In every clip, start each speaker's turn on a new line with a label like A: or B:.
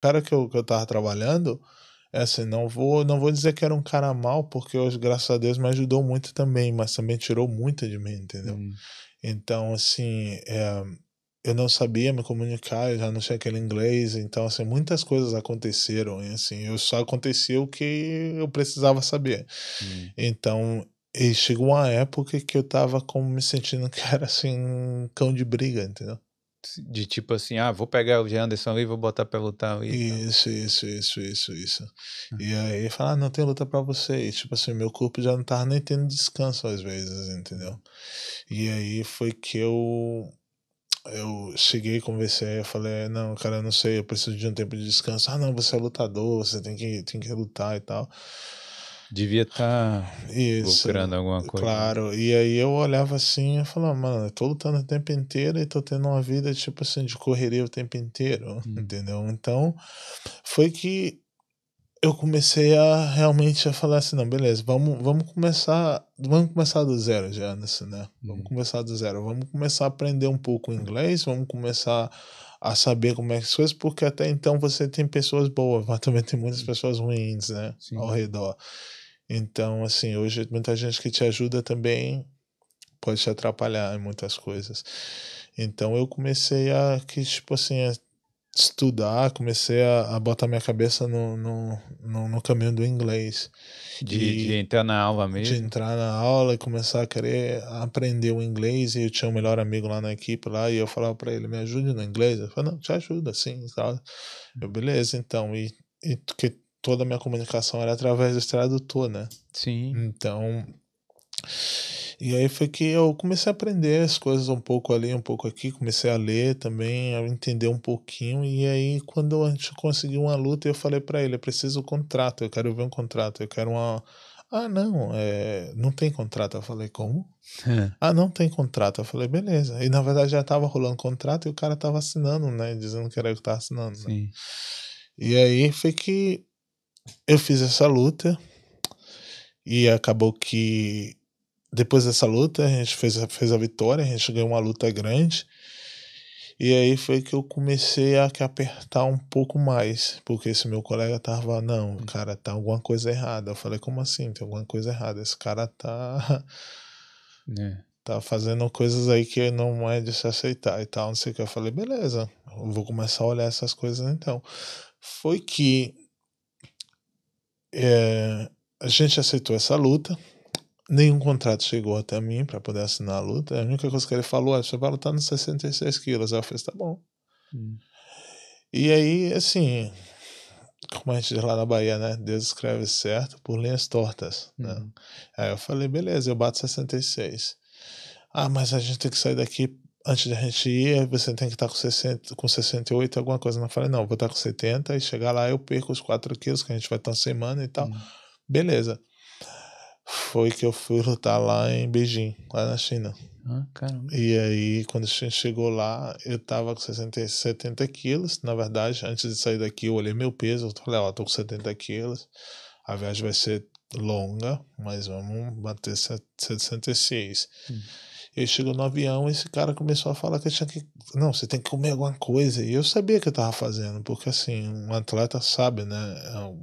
A: cara que eu, que eu tava trabalhando, é assim, não vou, não vou dizer que era um cara mal, porque hoje, graças a Deus, me ajudou muito também, mas também tirou muito de mim, entendeu? Hum. Então, assim, é, eu não sabia me comunicar, eu já não tinha aquele inglês, então, assim, muitas coisas aconteceram, e assim, eu só acontecia o que eu precisava saber. Hum. Então, e chegou uma época que eu tava como me sentindo que era, assim, um cão de briga, entendeu? de tipo assim, ah, vou pegar o Anderson ali e vou botar pra lutar ali. Isso, isso, isso, isso, isso. Uhum. E aí falar, ah, não tem luta pra você. E tipo assim, meu corpo já não tava nem tendo descanso às vezes, entendeu? E aí foi que eu eu cheguei, conversei, eu falei, é, não, cara, eu não sei, eu preciso de um tempo de descanso. Ah, não, você é lutador, você tem que, tem que lutar e tal devia estar tá alguma coisa. Né? Claro, e aí eu olhava assim e falava, mano, eu tô lutando o tempo inteiro e tô tendo uma vida, tipo assim, de correria o tempo inteiro, hum. entendeu? Então, foi que eu comecei a realmente a falar assim, não, beleza, vamos, vamos começar, vamos começar do zero, Janice, né? Vamos hum. começar do zero, vamos começar a aprender um pouco inglês, vamos começar a saber como é que as coisas, porque até então você tem pessoas boas, mas também tem muitas pessoas ruins, né? Sim. Ao redor. Então, assim, hoje muita gente que te ajuda também pode te atrapalhar em muitas coisas. Então eu comecei a que tipo assim a estudar, comecei a, a botar minha cabeça no, no, no, no caminho do inglês. De, e, de, entrar na aula mesmo? De entrar na aula e começar a querer aprender o inglês. E eu tinha um melhor amigo lá na equipe lá, e eu falava para ele, me ajude no inglês. Ele falou, não, te ajuda, sim. Eu, hum. beleza, então. E, e que toda a minha comunicação era através do tradutor, né? Sim. Então. E aí foi que eu comecei a aprender as coisas um pouco ali, um pouco aqui, comecei a ler também, a entender um pouquinho. E aí, quando a gente conseguiu uma luta, eu falei para ele: eu preciso um contrato, eu quero ver um contrato, eu quero uma. Ah, não, é, não tem contrato. Eu falei, como? É. Ah, não tem contrato. Eu falei, beleza. E na verdade já tava rolando contrato e o cara tava assinando, né? Dizendo que era eu que tava assinando. Né? E aí foi que eu fiz essa luta e acabou que depois dessa luta a gente fez, fez a vitória, a gente ganhou uma luta grande. E aí foi que eu comecei a apertar um pouco mais, porque esse meu colega tava, não, cara, tá alguma coisa errada. Eu falei, como assim? Tem alguma coisa errada. Esse cara tá. É. Tá fazendo coisas aí que não é de se aceitar e tal, não sei o que. Eu falei, beleza, eu vou começar a olhar essas coisas então. Foi que é, a gente aceitou essa luta. Nenhum contrato chegou até mim para poder assinar a luta. A única coisa que ele falou é: você vai lutar nos 66 quilos. Aí eu falei: tá bom. Hum. E aí, assim, como a gente diz lá na Bahia, né? Deus escreve certo por linhas tortas. Né? Uhum. Aí eu falei: beleza, eu bato 66. Ah, mas a gente tem que sair daqui antes da gente ir, você tem que estar tá com, 60, com 68, alguma coisa. Não né? falei, não, vou estar tá com 70 e chegar lá eu perco os 4 quilos que a gente vai estar tá uma semana e tal. Hum. Beleza. Foi que eu fui lutar lá em Beijing, lá na China. Ah, e aí, quando a gente chegou lá, eu tava com 60, 70 quilos. Na verdade, antes de sair daqui, eu olhei meu peso. Eu falei, ó, oh, tô com 70 quilos. A viagem vai ser longa, mas vamos bater 66. Hum. Ele chegou no avião e esse cara começou a falar que tinha que. Não, você tem que comer alguma coisa. E eu sabia que eu estava fazendo, porque assim, um atleta sabe, né?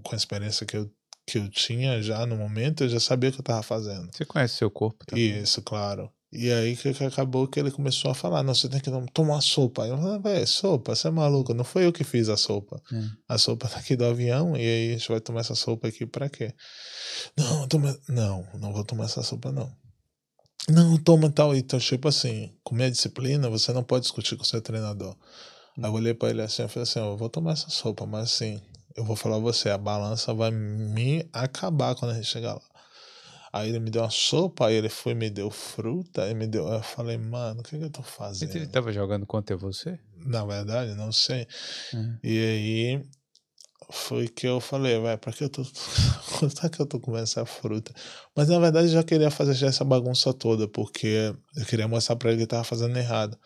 A: Com a experiência que eu, que eu tinha já no momento, eu já sabia que eu estava fazendo. Você conhece seu corpo também. Isso, claro. E aí que, acabou que ele começou a falar: não, você tem que tomar sopa. Eu falei: ah, velho, sopa, você é maluco, não foi eu que fiz a sopa. É. A sopa tá aqui do avião e aí a gente vai tomar essa sopa aqui para quê? Não, toma, não, não vou tomar essa sopa, não. Não, toma tal. Então, tipo assim, com minha disciplina, você não pode discutir com o seu treinador. Aí eu hum. olhei pra ele assim, eu falei assim, eu vou tomar essa sopa, mas assim, eu vou falar a você, a balança vai me acabar quando a gente chegar lá. Aí ele me deu uma sopa, aí ele foi me deu fruta, e me deu. Aí eu falei, mano, o que, que eu tô fazendo? Ele tava jogando contra você? Na verdade, não sei. Uhum. E aí foi que eu falei, vai, para que eu tô. Quanto tá que eu tô comendo essa fruta? Mas na verdade eu já queria fazer já essa bagunça toda, porque eu queria mostrar para ele que eu tava fazendo errado.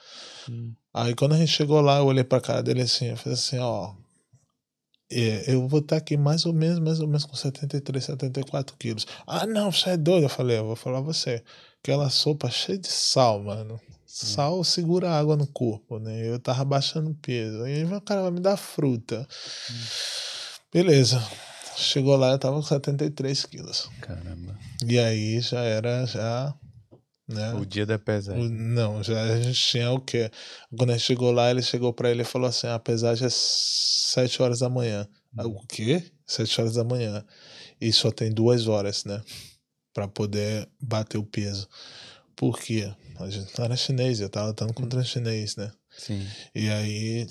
A: Hum. Aí quando a gente chegou lá, eu olhei pra cara dele assim, eu falei assim, ó. É, eu vou estar tá aqui mais ou menos, mais ou menos com 73, 74 quilos. Ah, não, você é doido. Eu falei, eu vou falar você. Aquela sopa é cheia de sal, mano. Hum. Sal segura água no corpo, né? Eu tava baixando peso. Aí o cara vai me dar fruta. Hum. Beleza. Chegou lá, eu tava com 73 quilos. Caramba. E aí já era, já... Né? O dia da pesagem. Não, já a gente tinha o quê? Quando a gente chegou lá, ele chegou para ele e falou assim, ah, a pesagem é 7 horas da manhã. Ah, o quê? 7 horas da manhã. E só tem duas horas, né? para poder bater o peso. Por quê? A gente não era chinês, eu tava lutando contra uhum. chinês, né? Sim. E aí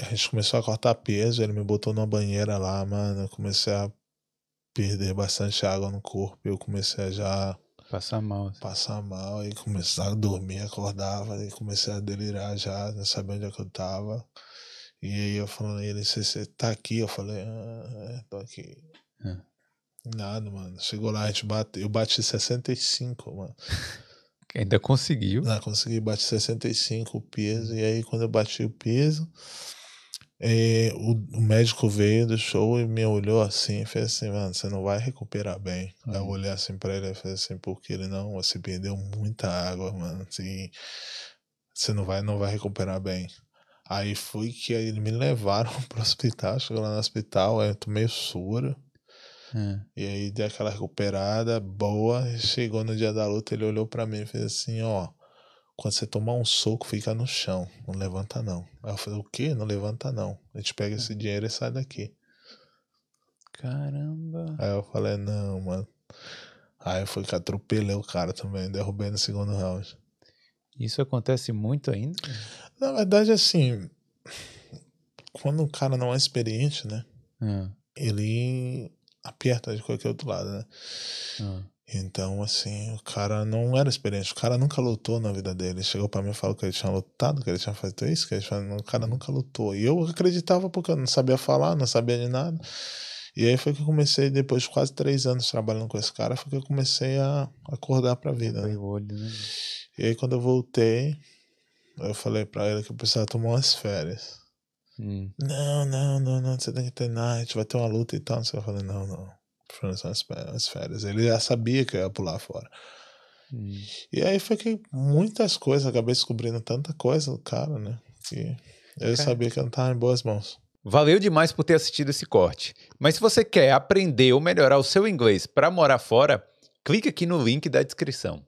A: a gente começou a cortar peso, ele me botou numa banheira lá, mano. Eu comecei a perder bastante água no corpo. Eu comecei a já. Passar mal. Assim. Passar mal e começar a dormir, acordava e comecei a delirar já, não sabia onde é que eu tava. E aí eu falando, ele, você tá aqui? Eu falei, ah, é, tô aqui. É. Nada, mano. Chegou lá, a gente bate, eu bati 65, mano. Ainda conseguiu? Não, consegui, bati 65 o peso. E aí quando eu bati o peso. E o, o, médico veio do show e me olhou assim e fez assim, mano, você não vai recuperar bem. Uhum. Aí eu uhum. olhei assim pra ele e falei assim, porque ele não, você perdeu muita água, mano, assim, você não vai, não vai recuperar bem. Aí foi que ele me levaram pro hospital, chegou lá no hospital, aí eu tomei soro. É. E aí deu aquela recuperada boa, chegou no dia da luta, ele olhou para mim e fez assim, ó, oh, quando você tomar um soco, fica no chão. Não levanta, não. Aí eu falei, o quê? Não levanta, não. A gente pega esse é. dinheiro e sai daqui. Caramba. Aí eu falei, não, mano. Aí eu fui que atropelei o cara também, derrubei no segundo round. Isso acontece muito ainda? Na verdade, assim, quando o cara não é experiente, né? É. Ele aperta de qualquer outro lado, né? Ah. Então, assim, o cara não era experiente, o cara nunca lutou na vida dele. Ele chegou para mim e falou que ele tinha lutado, que ele tinha feito isso, que ele tinha... o cara nunca lutou. E eu acreditava porque eu não sabia falar, não sabia de nada. E aí foi que eu comecei, depois de quase três anos trabalhando com esse cara, foi que eu comecei a acordar pra vida. Né? Olho, né? E aí quando eu voltei, eu falei pra ele que eu precisava tomar umas férias. Hum. Não, não, não, não, você tem que treinar, a gente vai ter uma luta e tal. Não sei, eu falei, não, não. França nas férias. Ele já sabia que eu ia pular fora. Hum. E aí foi que muitas coisas, acabei descobrindo tanta coisa do cara, né? Que eu cara. sabia que eu não estava em boas mãos. Valeu demais por ter assistido esse corte. Mas se você quer aprender ou melhorar o seu inglês para morar fora, clique aqui no link da descrição.